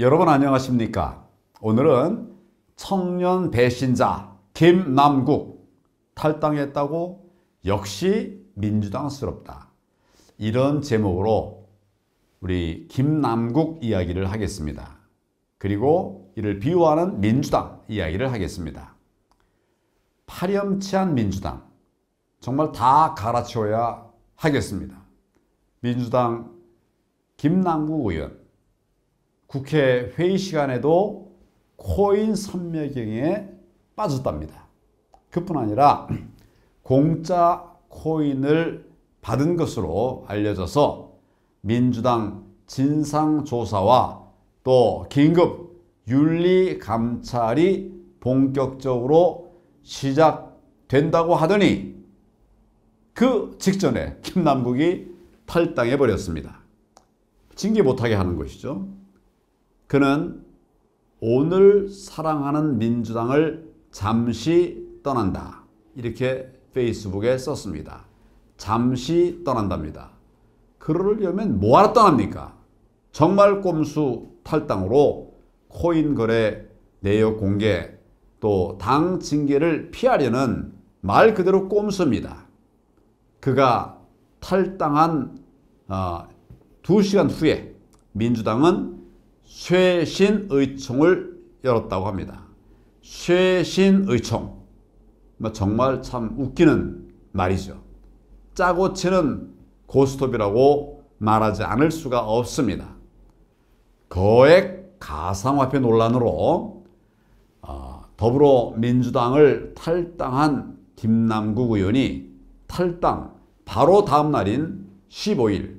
여러분 안녕하십니까? 오늘은 청년 배신자 김남국 탈당했다고 역시 민주당스럽다. 이런 제목으로 우리 김남국 이야기를 하겠습니다. 그리고 이를 비유하는 민주당 이야기를 하겠습니다. 파렴치한 민주당. 정말 다 갈아치워야 하겠습니다. 민주당 김남국 의원 국회 회의 시간에도 코인 선매경에 빠졌답니다. 그뿐 아니라 공짜 코인을 받은 것으로 알려져서 민주당 진상조사와 또 긴급 윤리감찰이 본격적으로 시작된다고 하더니 그 직전에 김남국이 탈당해버렸습니다. 징계 못하게 하는 것이죠. 그는 오늘 사랑하는 민주당을 잠시 떠난다. 이렇게 페이스북에 썼습니다. 잠시 떠난답니다. 그러려면 뭐하러 떠납니까? 정말 꼼수 탈당으로 코인 거래 내역 공개 또 당 징계를 피하려는 말 그대로 꼼수입니다. 그가 탈당한 어, 2시간 후에 민주당은 쇄신의총을 열었다고 합니다. 쇄신의총. 뭐 정말 참 웃기는 말이죠. 짜고 치는 고스톱이라고 말하지 않을 수가 없습니다. 거액 가상화폐 논란으로 어, 더불어민주당을 탈당한 김남국 의원이 탈당 바로 다음 날인 15일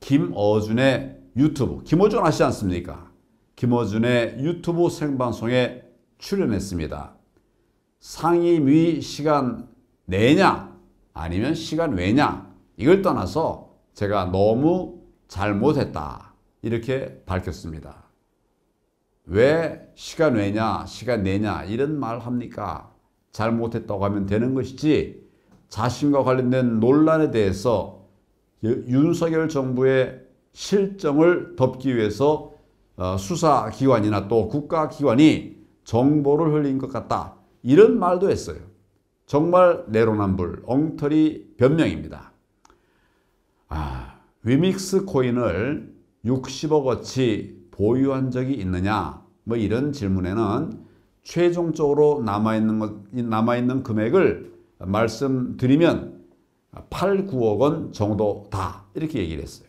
김어준의 유튜브 김호준 아시지 않습니까? 김호준의 유튜브 생방송에 출연했습니다. 상임위 시간 내냐 아니면 시간 외냐 이걸 떠나서 제가 너무 잘못했다 이렇게 밝혔습니다. 왜 시간 외냐 시간 내냐 이런 말 합니까? 잘못했다고 하면 되는 것이지 자신과 관련된 논란에 대해서 윤석열 정부의 실정을 덮기 위해서 어, 수사기관이나 또 국가기관이 정보를 흘린 것 같다. 이런 말도 했어요. 정말 내로남불, 엉터리 변명입니다. 아, 위믹스 코인을 60억어치 보유한 적이 있느냐? 뭐 이런 질문에는 최종적으로 남아있는, 것, 남아있는 금액을 말씀드리면 8, 9억 원 정도다. 이렇게 얘기를 했어요.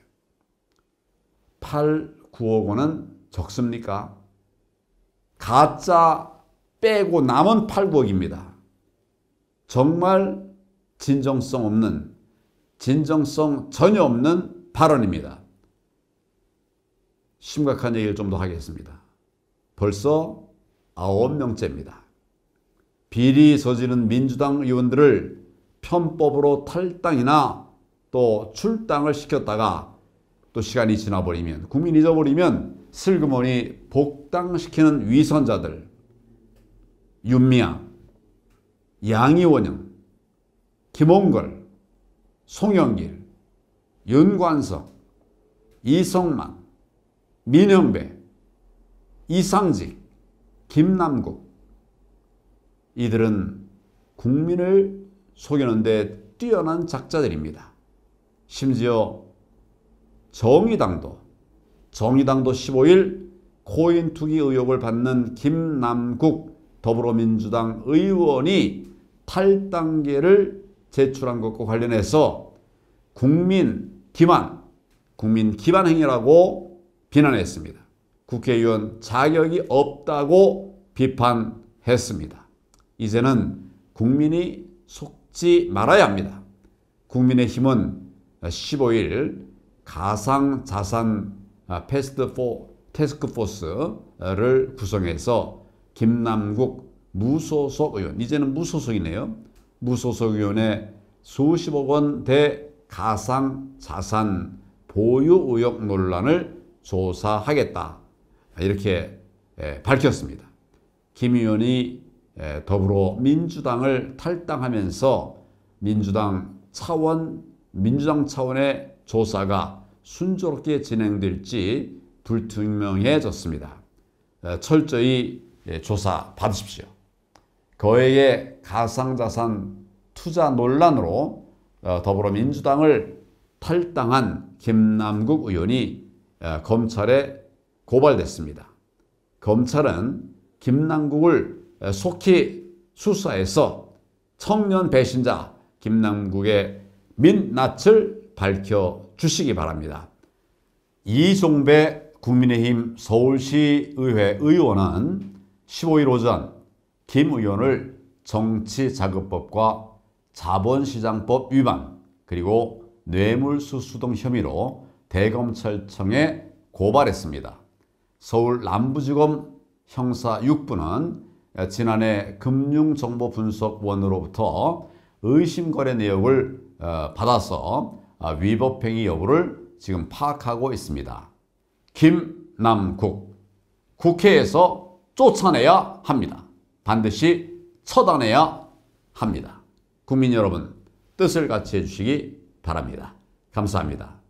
8, 9억 원은 적습니까? 가짜 빼고 남은 8, 9억입니다. 정말 진정성 없는, 진정성 전혀 없는 발언입니다. 심각한 얘기를 좀 더 하겠습니다. 벌써 9명째입니다. 비리 저지른 민주당 의원들을 편법으로 탈당이나 또 출당을 시켰다가 또 시간이 지나버리면 국민 잊어버리면 슬그머니 복당시키는 위선자들 윤미향, 양이원영, 김홍걸, 송영길, 윤관석, 이성만, 민영배, 이상직, 김남국 이들은 국민을 속이는데 뛰어난 작자들입니다. 심지어 정의당도 정의당도 15일 코인 투기 의혹을 받는 김남국 더불어민주당 의원이 탈당계를 제출한 것과 관련해서 국민 기만, 국민 기반 행위라고 비난했습니다. 국회의원 자격이 없다고 비판했습니다. 이제는 국민이 속지 말아야 합니다. 국민의힘은 15일 가상 자산 패스트 포 테스크포스를 구성해서 김남국 무소속 의원 이제는 무소속이네요. 무소속 의원의 수십억 원 대 가상 자산 보유 의혹 논란을 조사하겠다 이렇게 예, 밝혔습니다. 김 의원이 예, 더불어민주당을 탈당하면서 민주당 차원 민주당 차원의 조사가 순조롭게 진행될지 불투명해졌습니다. 어, 철저히 예, 조사 받으십시오. 거액의 가상자산 투자 논란으로 어, 더불어민주당을 탈당한 김남국 의원이 어, 검찰에 고발됐습니다. 검찰은 김남국을 속히 수사해서 청년 배신자 김남국의 민낯을 밝혀 주시기 바랍니다. 이종배 국민의힘 서울시 의회 의원은 15일 오전 김 의원을 정치자금법과 자본시장법 위반 그리고 뇌물수수 등 혐의로 대검찰청에 고발했습니다. 서울 남부지검 형사 6부는 지난해 금융정보분석원으로부터 의심거래 내역을 어, 받아서 아, 위법행위 여부를 지금 파악하고 있습니다. 김남국 국회에서 쫓아내야 합니다. 반드시 처단해야 합니다. 국민 여러분 뜻을 같이 해주시기 바랍니다. 감사합니다.